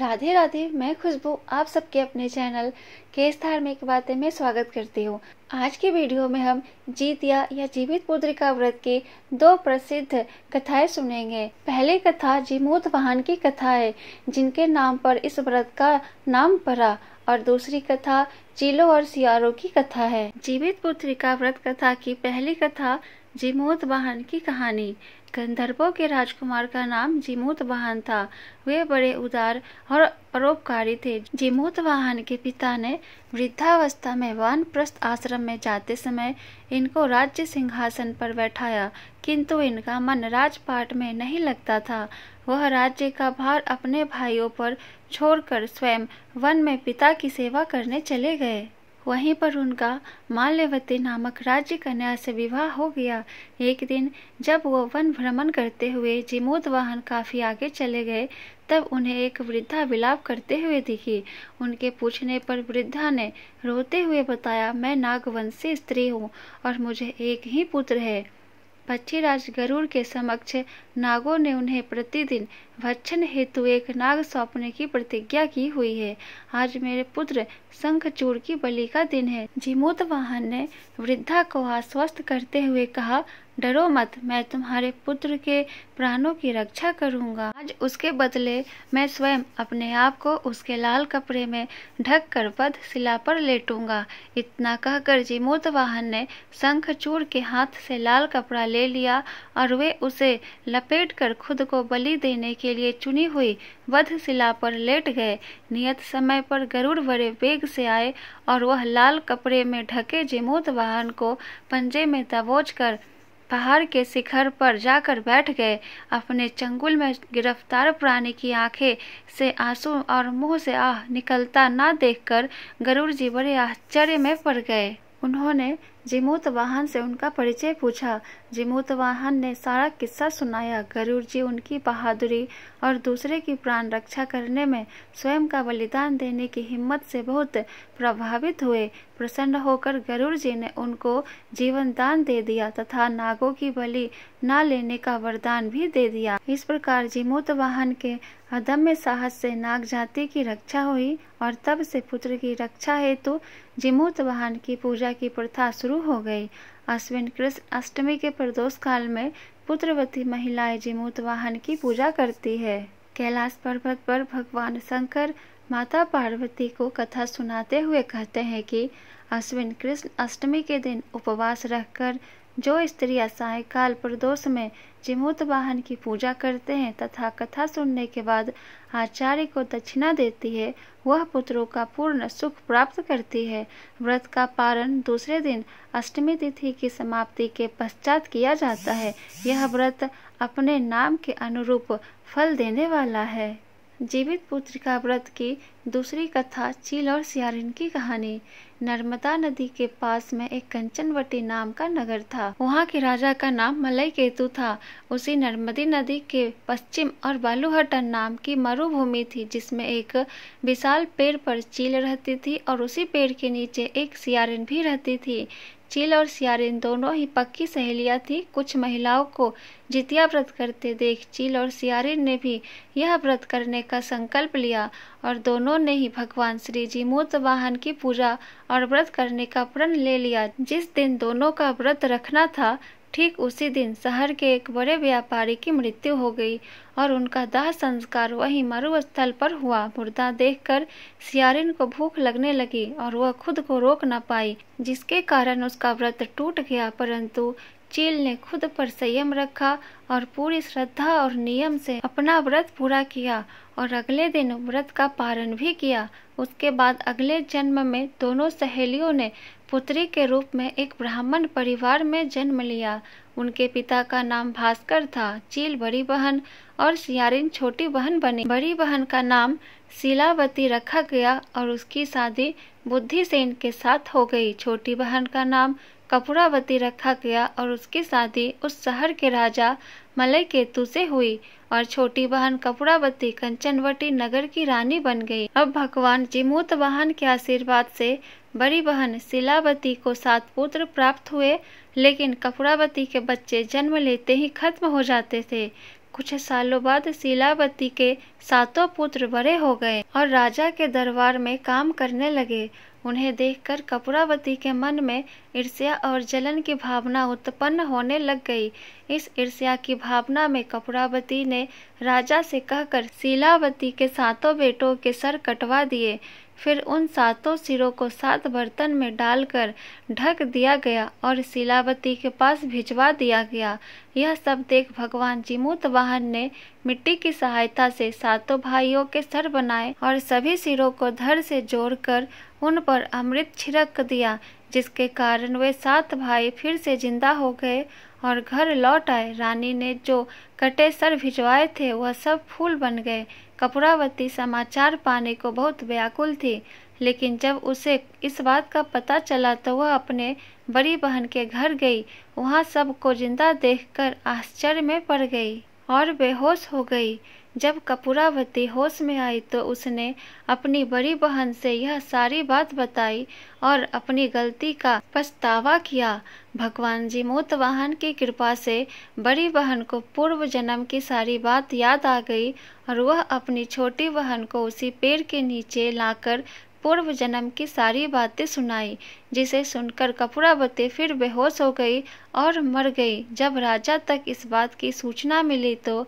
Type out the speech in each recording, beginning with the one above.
राधे राधे मैं खुशबू आप सबके अपने चैनल केस धार्मिक बातें में स्वागत करती हूँ आज के वीडियो में हम जीतिया या जीवित पुद्रिका व्रत के दो प्रसिद्ध कथाएं सुनेंगे पहली कथा जीमूत वाहन की कथा है जिनके नाम पर इस व्रत का नाम पड़ा और दूसरी कथा चीलो और सियारो की कथा है जीवित पुत्रिका व्रत कथा की पहली कथा जीमूत वाहन की कहानी गंधर्वों के राजकुमार का नाम जिमूत वाहन था वे बड़े उदार और परोपकारी थे जिमूत वाहन के पिता ने वृद्धावस्था में प्रस्थ आश्रम में जाते समय इनको राज्य सिंहासन पर बैठाया किंतु इनका मन राजपाट में नहीं लगता था वह राज्य का भार अपने भाइयों पर छोड़कर स्वयं वन में पिता की सेवा करने चले गए वहीं पर उनका माल्यवती नामक राज्य कन्या से विवाह हो गया एक दिन जब वह वन भ्रमण करते हुए जिमोद वाहन काफ़ी आगे चले गए तब उन्हें एक वृद्धा विलाप करते हुए दिखी उनके पूछने पर वृद्धा ने रोते हुए बताया मैं नागवंशी स्त्री हूँ और मुझे एक ही पुत्र है पक्षीराज गरुड़ के समक्ष नागों ने उन्हें प्रतिदिन भक्षण हेतु एक नाग सौंपने की प्रतिज्ञा की हुई है आज मेरे पुत्र शंखचूड़ की बलि का दिन है जिमोत वाहन ने वृद्धा को आश्वस्त करते हुए कहा डरो मत मैं तुम्हारे पुत्र के प्राणों की रक्षा करूंगा आज उसके बदले मैं स्वयं अपने आप को उसके लाल कपड़े में ढक कर पद शिला पर लेटूंगा इतना कहकर वाहन ने चूर के हाथ से लाल कपड़ा ले लिया और वे उसे लपेट कर खुद को बलि देने के लिए चुनी हुई वध शिला पर लेट गए नियत समय पर गरुड़ भरे वेग से आए और वह लाल कपड़े में ढके जिमोत वाहन को पंजे में दबोच कर पहाड़ के शिखर पर जाकर बैठ गए अपने चंगुल में गिरफ्तार प्राणी की आंखें से आंसू और मुंह से आह निकलता ना देखकर गरुड़ जी बड़े आश्चर्य में पड़ गए उन्होंने वाहन से उनका परिचय पूछा वाहन ने सारा किस्सा सुनाया गरुड़ जी उनकी बहादुरी और दूसरे की प्राण रक्षा करने में स्वयं का बलिदान देने की हिम्मत से बहुत प्रभावित हुए प्रसन्न होकर गरुड़ जी ने उनको जीवन दान दे दिया तथा नागों की बलि न लेने का वरदान भी दे दिया इस प्रकार वाहन के अदम्य साहस से नाग जाति की रक्षा हुई और तब से पुत्र की रक्षा हेतु तो वाहन की पूजा की प्रथा शुरू शुरू हो गई अश्विन कृष्ण अष्टमी के प्रदोष काल में पुत्रवती महिलाएं जीमूत वाहन की पूजा करती है कैलाश पर्वत पर भगवान शंकर माता पार्वती को कथा सुनाते हुए कहते हैं कि अश्विन कृष्ण अष्टमी के दिन उपवास रखकर जो स्त्री सायकाल प्रदोष में चिमूत वाहन की पूजा करते हैं तथा कथा सुनने के बाद आचार्य को दक्षिणा देती है वह पुत्रों का पूर्ण सुख प्राप्त करती है व्रत का पारण दूसरे दिन अष्टमी तिथि की समाप्ति के पश्चात किया जाता है यह व्रत अपने नाम के अनुरूप फल देने वाला है जीवित पुत्र का व्रत की दूसरी कथा चील और सियारिन की कहानी नर्मदा नदी के पास में एक कंचनवटी नाम का नगर था वहाँ के राजा का नाम मलय केतु था उसी नर्मदी नदी के पश्चिम और बालूहटन नाम की मरुभूमि थी जिसमें एक विशाल पेड़ पर चील रहती थी और उसी पेड़ के नीचे एक सियारिन भी रहती थी चील और सियारिन दोनों ही पक्की सहेलियां थीं कुछ महिलाओं को जितिया व्रत करते देख चील और सियारिन ने भी यह व्रत करने का संकल्प लिया और दोनों ने ही भगवान श्री जी मूर्त वाहन की पूजा और व्रत करने का प्रण ले लिया जिस दिन दोनों का व्रत रखना था ठीक उसी दिन शहर के एक बड़े व्यापारी की मृत्यु हो गई और उनका दाह संस्कार वही मरुस्थल पर हुआ मुर्दा देखकर सियारिन को भूख लगने लगी और वह खुद को रोक न पाई जिसके कारण उसका व्रत टूट गया परंतु चील ने खुद पर संयम रखा और पूरी श्रद्धा और नियम से अपना व्रत पूरा किया और अगले दिन व्रत का पारण भी किया उसके बाद अगले जन्म में दोनों सहेलियों ने पुत्री के रूप में एक ब्राह्मण परिवार में जन्म लिया उनके पिता का नाम भास्कर था चील बड़ी बहन और सियारिन छोटी बहन बनी बड़ी बहन का नाम शिलावती रखा गया और उसकी शादी बुद्धि सेन के साथ हो गई छोटी बहन का नाम कपूरावती रखा गया और उसकी शादी उस शहर के राजा मलय केतु से हुई और छोटी बहन कपूरावती कंचनवटी नगर की रानी बन गई अब भगवान जिमूत वाहन के आशीर्वाद से बड़ी बहन शिलावती को सात पुत्र प्राप्त हुए लेकिन कपुरावती के बच्चे जन्म लेते ही खत्म हो जाते थे कुछ सालों बाद शिलावती के सातों पुत्र बड़े हो गए और राजा के दरबार में काम करने लगे उन्हें देखकर कपुरावती के मन में ईर्ष्या और जलन की भावना उत्पन्न होने लग गई इस ईर्ष्या की भावना में कपुरावती ने राजा से कहकर शिलावती के सातों बेटों के सर कटवा दिए फिर उन सातों सिरों को सात बर्तन में डालकर ढक दिया गया और शिलावती के पास भिजवा दिया गया यह सब देख भगवान जिमूत वाहन ने मिट्टी की सहायता से सातों भाइयों के सर बनाए और सभी सिरों को धर से जोड़कर उन पर अमृत छिड़क दिया जिसके कारण वे सात भाई फिर से जिंदा हो गए और घर लौट आए रानी ने जो कटे सर भिजवाए थे वह सब फूल बन गए कपड़ावती समाचार पाने को बहुत व्याकुल थी लेकिन जब उसे इस बात का पता चला तो वह अपने बड़ी बहन के घर गई वहाँ सबको जिंदा देखकर आश्चर्य में पड़ गई और बेहोश हो गई जब कपूरावती होश में आई तो उसने अपनी बड़ी बहन से यह सारी बात बताई और अपनी गलती का पछतावा किया भगवान जी मोतवाहन की कृपा से बड़ी बहन को पूर्व जन्म की सारी बात याद आ गई और वह अपनी छोटी बहन को उसी पेड़ के नीचे लाकर पूर्व जन्म की सारी बातें सुनाई जिसे सुनकर कपूरावती फिर बेहोश हो गई और मर गई जब राजा तक इस बात की सूचना मिली तो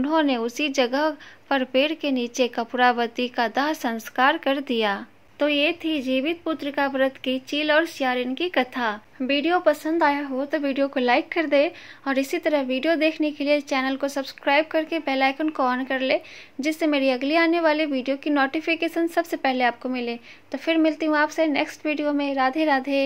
उन्होंने उसी जगह पर पेड़ के नीचे कपूरावती का दाह संस्कार कर दिया तो ये थी जीवित पुत्र का व्रत की चील और सियारिन की कथा वीडियो पसंद आया हो तो वीडियो को लाइक कर दे और इसी तरह वीडियो देखने के लिए चैनल को सब्सक्राइब करके बेल आइकन को ऑन कर ले जिससे मेरी अगली आने वाली वीडियो की नोटिफिकेशन सबसे पहले आपको मिले तो फिर मिलती हूँ आपसे नेक्स्ट वीडियो में राधे राधे